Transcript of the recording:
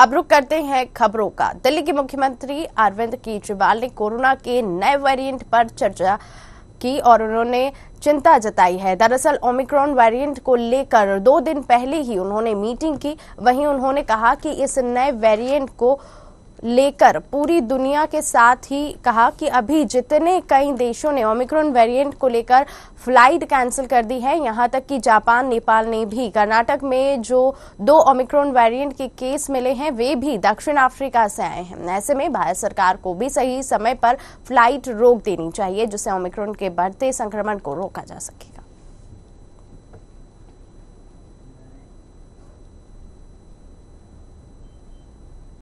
अब रुक करते हैं खबरों का दिल्ली के मुख्यमंत्री अरविंद केजरीवाल ने कोरोना के नए वेरिएंट पर चर्चा की और उन्होंने चिंता जताई है दरअसल ओमिक्रॉन वेरिएंट को लेकर दो दिन पहले ही उन्होंने मीटिंग की वहीं उन्होंने कहा कि इस नए वेरिएंट को लेकर पूरी दुनिया के साथ ही कहा कि अभी जितने कई देशों ने ओमिक्रॉन वेरिएंट को लेकर फ्लाइट कैंसिल कर दी है यहां तक कि जापान नेपाल ने भी कर्नाटक में जो दो ओमिक्रॉन वेरिएंट के केस मिले हैं वे भी दक्षिण अफ्रीका से आए हैं ऐसे में भारत सरकार को भी सही समय पर फ्लाइट रोक देनी चाहिए जिससे ओमिक्रॉन के बढ़ते संक्रमण को रोका जा सकेगा